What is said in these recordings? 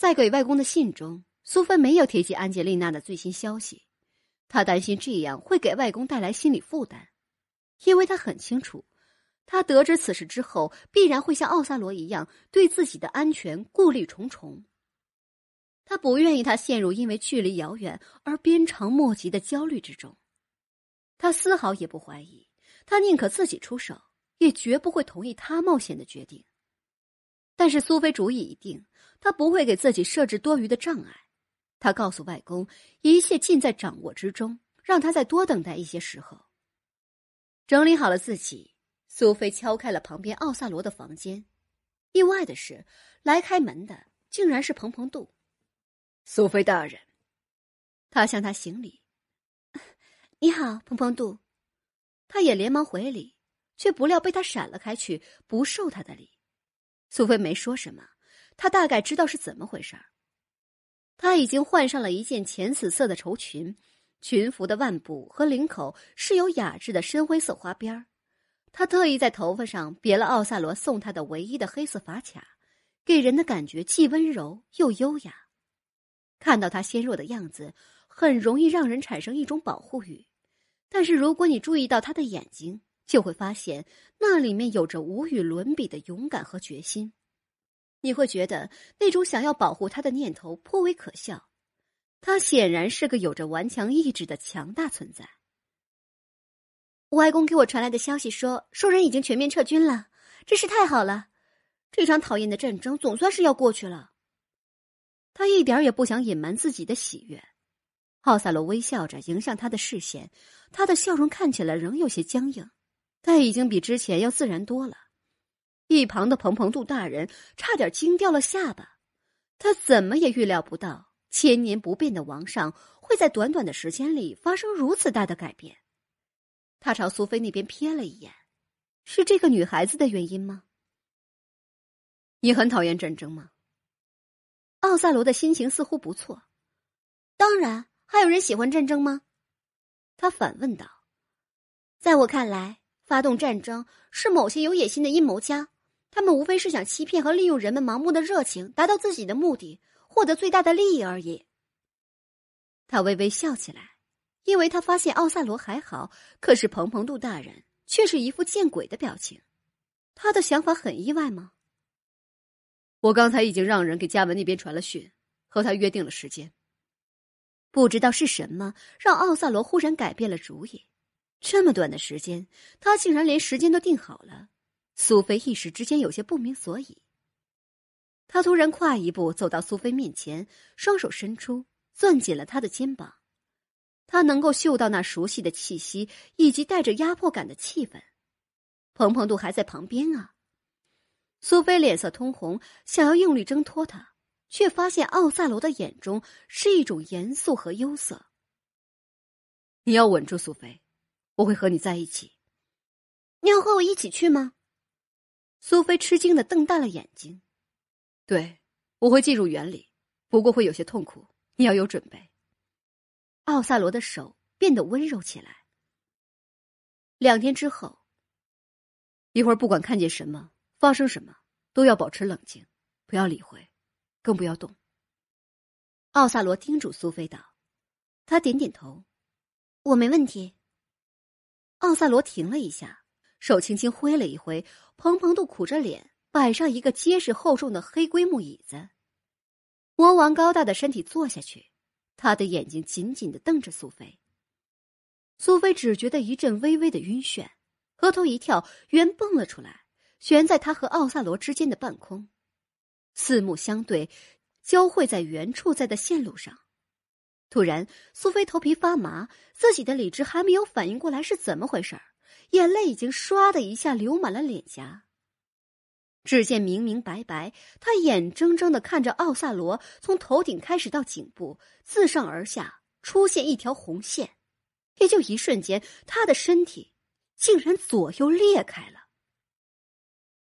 在给外公的信中，苏菲没有提起安吉丽娜的最新消息。她担心这样会给外公带来心理负担，因为她很清楚，她得知此事之后必然会像奥萨罗一样对自己的安全顾虑重重。他不愿意他陷入因为距离遥远而鞭长莫及的焦虑之中。他丝毫也不怀疑，他宁可自己出手，也绝不会同意他冒险的决定。但是苏菲主意已定，她不会给自己设置多余的障碍。她告诉外公，一切尽在掌握之中，让他再多等待一些时候。整理好了自己，苏菲敲开了旁边奥萨罗的房间。意外的是，来开门的竟然是蓬蓬杜。苏菲大人，他向他行礼。你好，蓬蓬杜。他也连忙回礼，却不料被他闪了开去，不受他的礼。苏菲没说什么，她大概知道是怎么回事儿。她已经换上了一件浅紫色的绸裙，裙服的腕部和领口是有雅致的深灰色花边儿。她特意在头发上别了奥萨罗送她的唯一的黑色发卡，给人的感觉既温柔又优雅。看到她纤弱的样子，很容易让人产生一种保护欲，但是如果你注意到她的眼睛。就会发现那里面有着无与伦比的勇敢和决心，你会觉得那种想要保护他的念头颇为可笑，他显然是个有着顽强意志的强大存在。外公给我传来的消息说，兽人已经全面撤军了，真是太好了，这场讨厌的战争总算是要过去了。他一点也不想隐瞒自己的喜悦，奥萨罗微笑着迎向他的视线，他的笑容看起来仍有些僵硬。但已经比之前要自然多了，一旁的蓬蓬杜大人差点惊掉了下巴。他怎么也预料不到千年不变的王上会在短短的时间里发生如此大的改变。他朝苏菲那边瞥了一眼，是这个女孩子的原因吗？你很讨厌战争吗？奥萨罗的心情似乎不错。当然，还有人喜欢战争吗？他反问道。在我看来。发动战争是某些有野心的阴谋家，他们无非是想欺骗和利用人们盲目的热情，达到自己的目的，获得最大的利益而已。他微微笑起来，因为他发现奥萨罗还好，可是蓬蓬杜大人却是一副见鬼的表情。他的想法很意外吗？我刚才已经让人给嘉文那边传了讯，和他约定了时间。不知道是什么让奥萨罗忽然改变了主意。这么短的时间，他竟然连时间都定好了。苏菲一时之间有些不明所以。他突然跨一步走到苏菲面前，双手伸出，攥紧了她的肩膀。他能够嗅到那熟悉的气息，以及带着压迫感的气氛。蓬蓬都还在旁边啊！苏菲脸色通红，想要用力挣脱他，却发现奥赛罗的眼中是一种严肃和忧色。你要稳住苏菲。我会和你在一起，你要和我一起去吗？苏菲吃惊的瞪大了眼睛。对，我会进入园里，不过会有些痛苦，你要有准备。奥萨罗的手变得温柔起来。两天之后，一会儿不管看见什么，发生什么，都要保持冷静，不要理会，更不要动。奥萨罗叮嘱苏菲道。他点点头，我没问题。奥萨罗停了一下，手轻轻挥了一挥，蓬蓬度苦着脸摆上一个结实厚重的黑龟木椅子。魔王高大的身体坐下去，他的眼睛紧紧的瞪着苏菲。苏菲只觉得一阵微微的晕眩，额头一跳，原蹦了出来，悬在他和奥萨罗之间的半空，四目相对，交汇在原处在的线路上。突然，苏菲头皮发麻，自己的理智还没有反应过来是怎么回事眼泪已经唰的一下流满了脸颊。只见明明白白，他眼睁睁的看着奥萨罗从头顶开始到颈部，自上而下出现一条红线。也就一瞬间，他的身体竟然左右裂开了。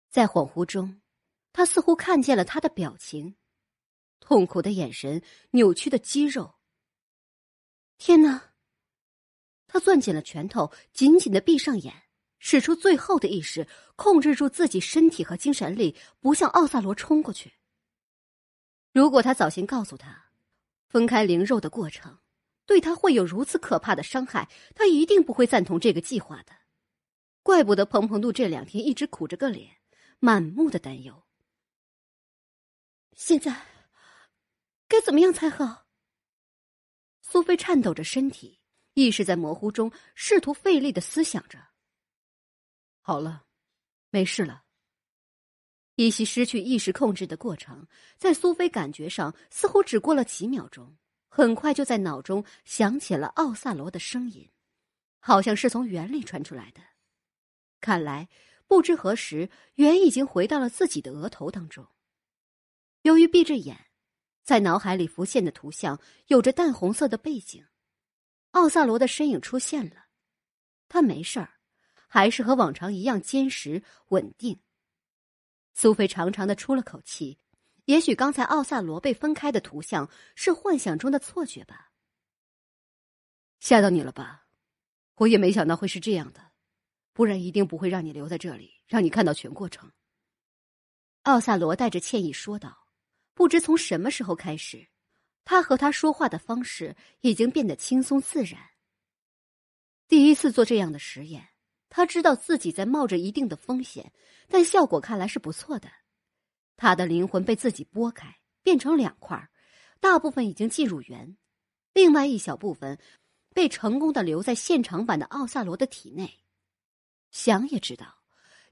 在恍惚中，他似乎看见了他的表情，痛苦的眼神，扭曲的肌肉。天哪！他攥紧了拳头，紧紧的闭上眼，使出最后的意识，控制住自己身体和精神力，不向奥萨罗冲过去。如果他早先告诉他，分开灵肉的过程对他会有如此可怕的伤害，他一定不会赞同这个计划的。怪不得彭彭度这两天一直苦着个脸，满目的担忧。现在，该怎么样才好？苏菲颤抖着身体，意识在模糊中，试图费力的思想着。好了，没事了。一稀失去意识控制的过程，在苏菲感觉上似乎只过了几秒钟，很快就在脑中响起了奥萨罗的声音，好像是从园里传出来的。看来不知何时，园已经回到了自己的额头当中。由于闭着眼。在脑海里浮现的图像有着淡红色的背景，奥萨罗的身影出现了。他没事儿，还是和往常一样坚实稳定。苏菲长长的出了口气，也许刚才奥萨罗被分开的图像是幻想中的错觉吧。吓到你了吧？我也没想到会是这样的，不然一定不会让你留在这里，让你看到全过程。奥萨罗带着歉意说道。不知从什么时候开始，他和他说话的方式已经变得轻松自然。第一次做这样的实验，他知道自己在冒着一定的风险，但效果看来是不错的。他的灵魂被自己拨开，变成两块，大部分已经进入原，另外一小部分被成功的留在现场版的奥萨罗的体内。想也知道，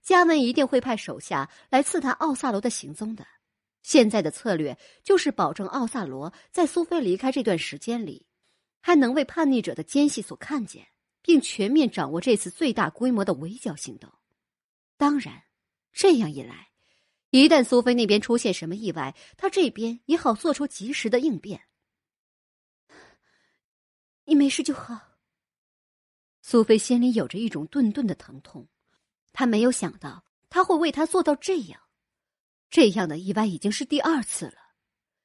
嘉文一定会派手下来刺探奥萨罗的行踪的。现在的策略就是保证奥萨罗在苏菲离开这段时间里，还能为叛逆者的奸细所看见，并全面掌握这次最大规模的围剿行动。当然，这样一来，一旦苏菲那边出现什么意外，他这边也好做出及时的应变。你没事就好。苏菲心里有着一种顿顿的疼痛，她没有想到他会为他做到这样。这样的意外已经是第二次了。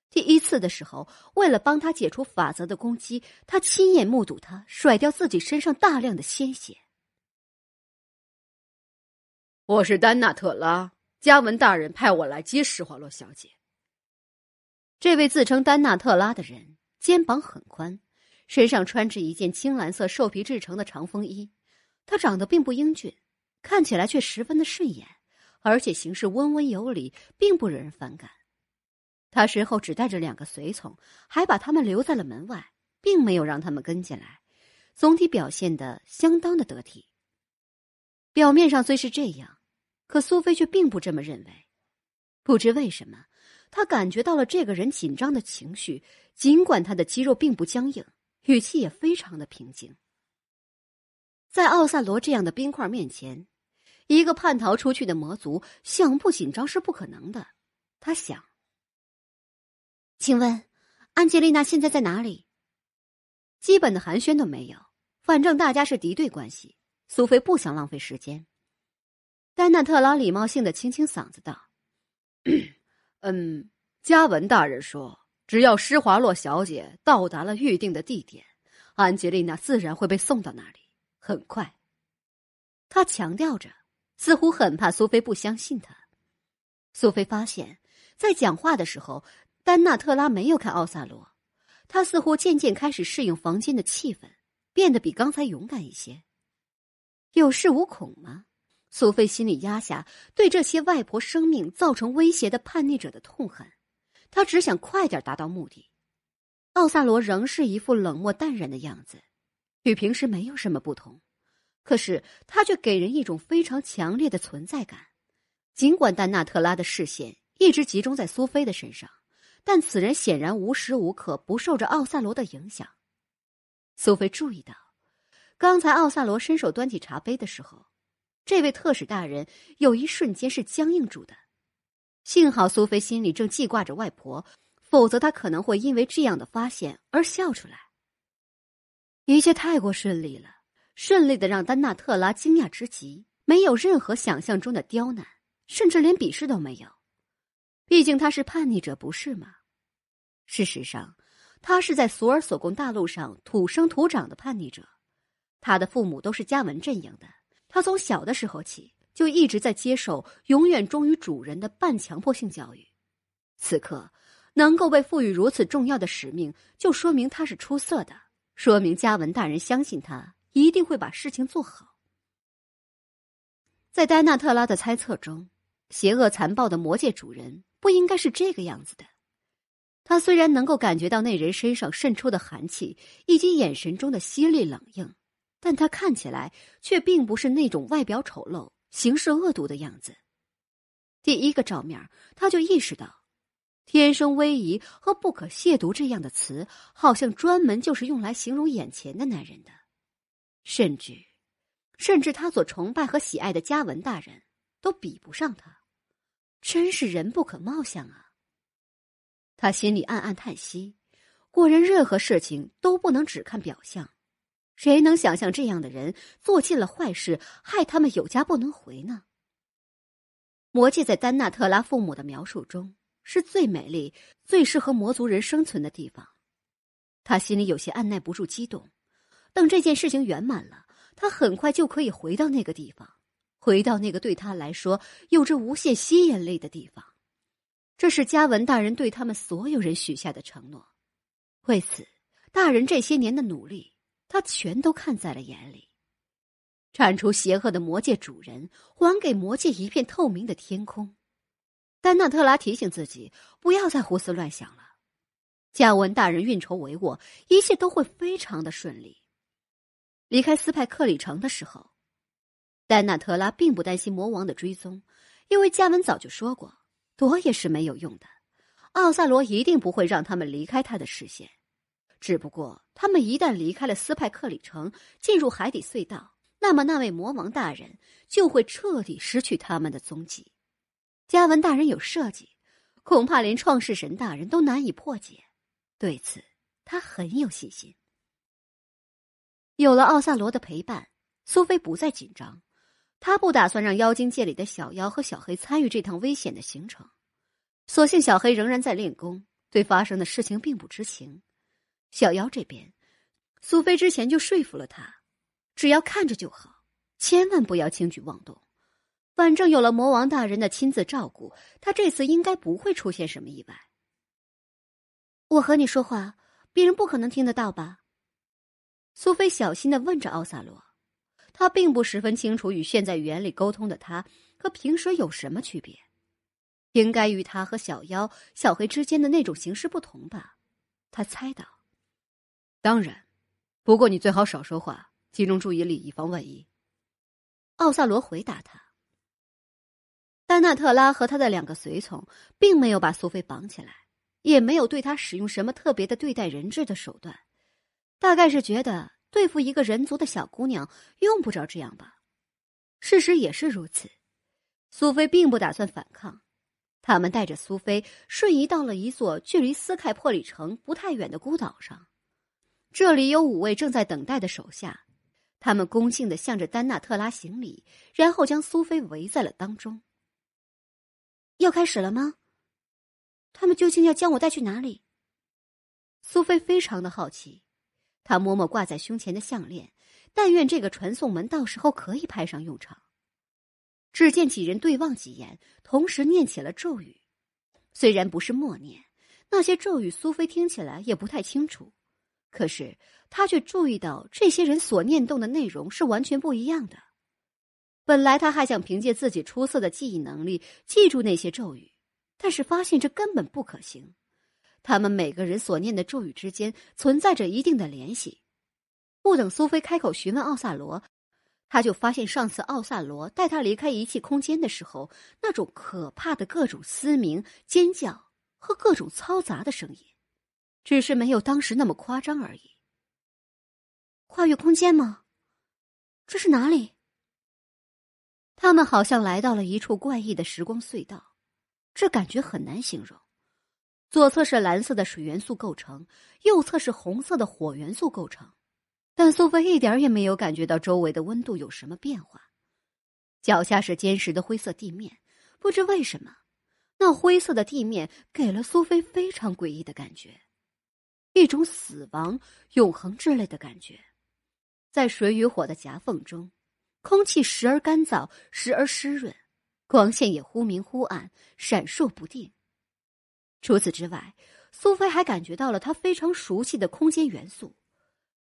第一次的时候，为了帮他解除法则的攻击，他亲眼目睹他甩掉自己身上大量的鲜血。我是丹纳特拉，嘉文大人派我来接施华洛小姐。这位自称丹纳特拉的人，肩膀很宽，身上穿着一件青蓝色兽皮制成的长风衣，他长得并不英俊，看起来却十分的顺眼。而且行事温温有礼，并不惹人反感。他身后只带着两个随从，还把他们留在了门外，并没有让他们跟进来。总体表现的相当的得体。表面上虽是这样，可苏菲却并不这么认为。不知为什么，他感觉到了这个人紧张的情绪，尽管他的肌肉并不僵硬，语气也非常的平静。在奥萨罗这样的冰块面前。一个叛逃出去的魔族想不紧张是不可能的，他想。请问，安吉丽娜现在在哪里？基本的寒暄都没有，反正大家是敌对关系。苏菲不想浪费时间。丹纳特拉礼貌性的清清嗓子道：“ 嗯，嘉文大人说，只要施华洛小姐到达了预定的地点，安吉丽娜自然会被送到那里。很快。”他强调着。似乎很怕苏菲不相信他。苏菲发现，在讲话的时候，丹纳特拉没有看奥萨罗，他似乎渐渐开始适应房间的气氛，变得比刚才勇敢一些，有恃无恐吗？苏菲心里压下对这些外婆生命造成威胁的叛逆者的痛恨，她只想快点达到目的。奥萨罗仍是一副冷漠淡然的样子，与平时没有什么不同。可是他却给人一种非常强烈的存在感，尽管丹纳特拉的视线一直集中在苏菲的身上，但此人显然无时无刻不受着奥萨罗的影响。苏菲注意到，刚才奥萨罗伸手端起茶杯的时候，这位特使大人有一瞬间是僵硬住的。幸好苏菲心里正记挂着外婆，否则她可能会因为这样的发现而笑出来。一切太过顺利了。顺利的让丹纳特拉惊讶之极，没有任何想象中的刁难，甚至连鄙视都没有。毕竟他是叛逆者，不是吗？事实上，他是在索尔索贡大陆上土生土长的叛逆者，他的父母都是加文阵营的。他从小的时候起就一直在接受永远忠于主人的半强迫性教育。此刻能够被赋予如此重要的使命，就说明他是出色的，说明加文大人相信他。一定会把事情做好。在戴纳特拉的猜测中，邪恶残暴的魔界主人不应该是这个样子的。他虽然能够感觉到那人身上渗出的寒气，以及眼神中的犀利冷硬，但他看起来却并不是那种外表丑陋、行事恶毒的样子。第一个照面，他就意识到，“天生威仪”和“不可亵渎”这样的词，好像专门就是用来形容眼前的男人的。甚至，甚至他所崇拜和喜爱的嘉文大人，都比不上他，真是人不可貌相啊！他心里暗暗叹息：，果然，任何事情都不能只看表象。谁能想象这样的人做尽了坏事，害他们有家不能回呢？魔界在丹纳特拉父母的描述中是最美丽、最适合魔族人生存的地方，他心里有些按耐不住激动。等这件事情圆满了，他很快就可以回到那个地方，回到那个对他来说有着无限吸引力的地方。这是嘉文大人对他们所有人许下的承诺。为此，大人这些年的努力，他全都看在了眼里。铲除邪恶的魔界主人，还给魔界一片透明的天空。丹娜特拉提醒自己，不要再胡思乱想了。嘉文大人运筹帷幄，一切都会非常的顺利。离开斯派克里城的时候，戴纳特拉并不担心魔王的追踪，因为加文早就说过，躲也是没有用的。奥萨罗一定不会让他们离开他的视线。只不过，他们一旦离开了斯派克里城，进入海底隧道，那么那位魔王大人就会彻底失去他们的踪迹。嘉文大人有设计，恐怕连创世神大人都难以破解。对此，他很有信心。有了奥萨罗的陪伴，苏菲不再紧张。她不打算让妖精界里的小妖和小黑参与这趟危险的行程。所幸小黑仍然在练功，对发生的事情并不知情。小妖这边，苏菲之前就说服了他，只要看着就好，千万不要轻举妄动。反正有了魔王大人的亲自照顾，他这次应该不会出现什么意外。我和你说话，别人不可能听得到吧？苏菲小心的问着奥萨罗，他并不十分清楚与现在语言里沟通的他和平时有什么区别，应该与他和小妖小黑之间的那种形式不同吧？他猜到。当然，不过你最好少说话，集中注意力，以防万一。奥萨罗回答他。丹纳特拉和他的两个随从并没有把苏菲绑起来，也没有对他使用什么特别的对待人质的手段。大概是觉得对付一个人族的小姑娘用不着这样吧，事实也是如此。苏菲并不打算反抗，他们带着苏菲瞬移到了一座距离斯凯破里城不太远的孤岛上，这里有五位正在等待的手下，他们恭敬的向着丹纳特拉行礼，然后将苏菲围在了当中。要开始了吗？他们究竟要将我带去哪里？苏菲非常的好奇。他摸摸挂在胸前的项链，但愿这个传送门到时候可以派上用场。只见几人对望几眼，同时念起了咒语。虽然不是默念，那些咒语苏菲听起来也不太清楚，可是他却注意到这些人所念动的内容是完全不一样的。本来他还想凭借自己出色的记忆能力记住那些咒语，但是发现这根本不可行。他们每个人所念的咒语之间存在着一定的联系。不等苏菲开口询问奥萨罗，他就发现上次奥萨罗带他离开仪器空间的时候，那种可怕的各种嘶鸣、尖叫和各种嘈杂的声音，只是没有当时那么夸张而已。跨越空间吗？这是哪里？他们好像来到了一处怪异的时光隧道，这感觉很难形容。左侧是蓝色的水元素构成，右侧是红色的火元素构成，但苏菲一点也没有感觉到周围的温度有什么变化。脚下是坚实的灰色地面，不知为什么，那灰色的地面给了苏菲非常诡异的感觉，一种死亡、永恒之类的感觉。在水与火的夹缝中，空气时而干燥，时而湿润，光线也忽明忽暗，闪烁不定。除此之外，苏菲还感觉到了她非常熟悉的空间元素。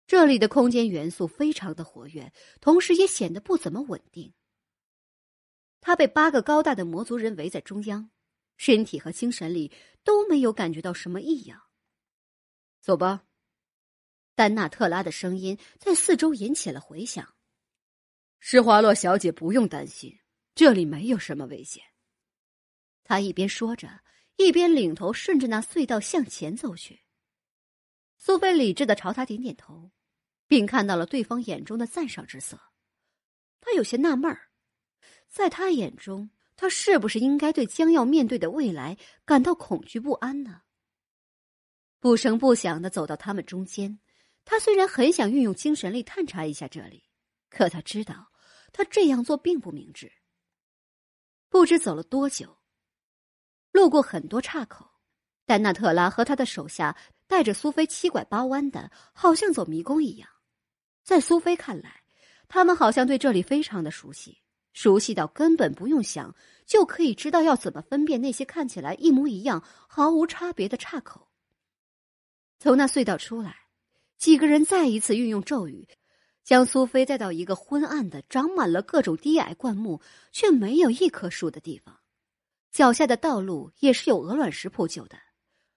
这里的空间元素非常的活跃，同时也显得不怎么稳定。他被八个高大的魔族人围在中央，身体和精神力都没有感觉到什么异样。走吧，丹纳特拉的声音在四周引起了回响。施华洛小姐不用担心，这里没有什么危险。他一边说着。一边领头顺着那隧道向前走去。苏菲理智的朝他点点头，并看到了对方眼中的赞赏之色。他有些纳闷儿，在他眼中，他是不是应该对将要面对的未来感到恐惧不安呢？不声不响的走到他们中间，他虽然很想运用精神力探查一下这里，可他知道他这样做并不明智。不知走了多久。路过很多岔口，但纳特拉和他的手下带着苏菲七拐八弯的，好像走迷宫一样。在苏菲看来，他们好像对这里非常的熟悉，熟悉到根本不用想就可以知道要怎么分辨那些看起来一模一样、毫无差别的岔口。从那隧道出来，几个人再一次运用咒语，将苏菲带到一个昏暗的、长满了各种低矮灌木却没有一棵树的地方。脚下的道路也是有鹅卵石铺就的，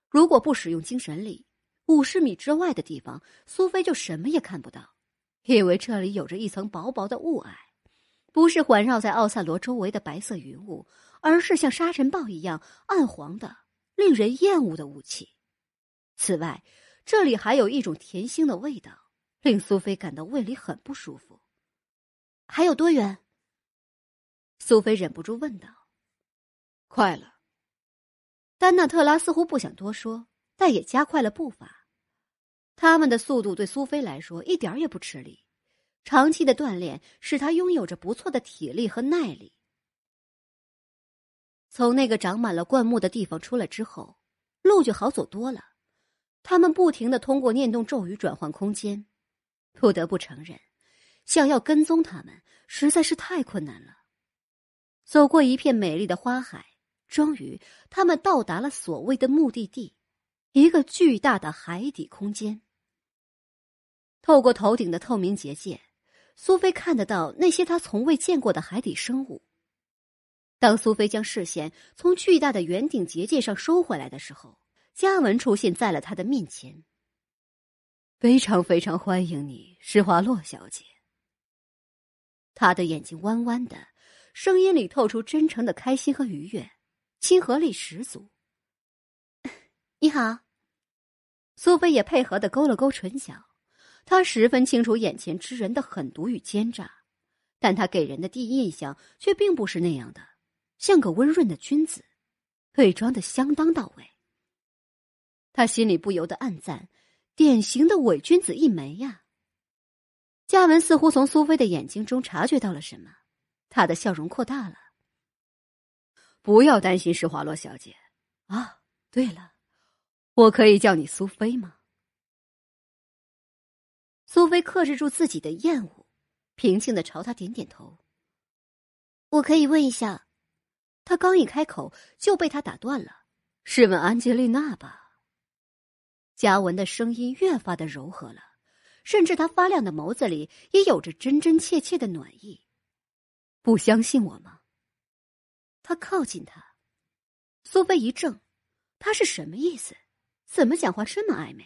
如果不使用精神力，五十米之外的地方，苏菲就什么也看不到，因为这里有着一层薄薄的雾霭，不是环绕在奥赛罗周围的白色云雾，而是像沙尘暴一样暗黄的、令人厌恶的雾气。此外，这里还有一种甜腥的味道，令苏菲感到胃里很不舒服。还有多远？苏菲忍不住问道。快了。丹纳特拉似乎不想多说，但也加快了步伐。他们的速度对苏菲来说一点也不吃力，长期的锻炼使他拥有着不错的体力和耐力。从那个长满了灌木的地方出来之后，路就好走多了。他们不停的通过念动咒语转换空间，不得不承认，想要跟踪他们实在是太困难了。走过一片美丽的花海。终于，他们到达了所谓的目的地——一个巨大的海底空间。透过头顶的透明结界，苏菲看得到那些她从未见过的海底生物。当苏菲将视线从巨大的圆顶结界上收回来的时候，嘉文出现在了他的面前。非常非常欢迎你，施华洛小姐。他的眼睛弯弯的，声音里透出真诚的开心和愉悦。亲和力十足。你好，苏菲也配合的勾了勾唇角。她十分清楚眼前之人的狠毒与奸诈，但他给人的第一印象却并不是那样的，像个温润的君子，伪装的相当到位。他心里不由得暗赞，典型的伪君子一枚呀。嘉文似乎从苏菲的眼睛中察觉到了什么，他的笑容扩大了。不要担心，施华洛小姐。啊，对了，我可以叫你苏菲吗？苏菲克制住自己的厌恶，平静的朝他点点头。我可以问一下，他刚一开口就被他打断了。试问安吉丽娜吧。嘉文的声音越发的柔和了，甚至他发亮的眸子里也有着真真切切的暖意。不相信我吗？他靠近他，苏菲一怔，他是什么意思？怎么讲话这么暧昧？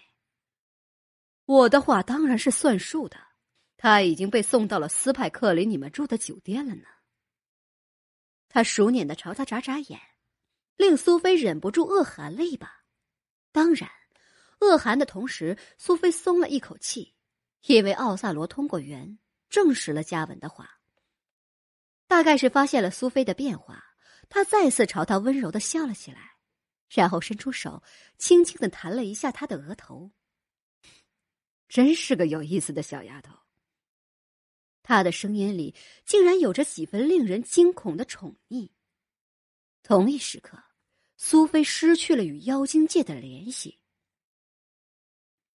我的话当然是算数的，他已经被送到了斯派克林，你们住的酒店了呢。他熟稔的朝他眨眨眼，令苏菲忍不住恶寒了一把。当然，恶寒的同时，苏菲松了一口气，因为奥萨罗通过圆证实了嘉文的话。大概是发现了苏菲的变化。他再次朝她温柔的笑了起来，然后伸出手，轻轻的弹了一下她的额头。真是个有意思的小丫头。他的声音里竟然有着几分令人惊恐的宠溺。同一时刻，苏菲失去了与妖精界的联系。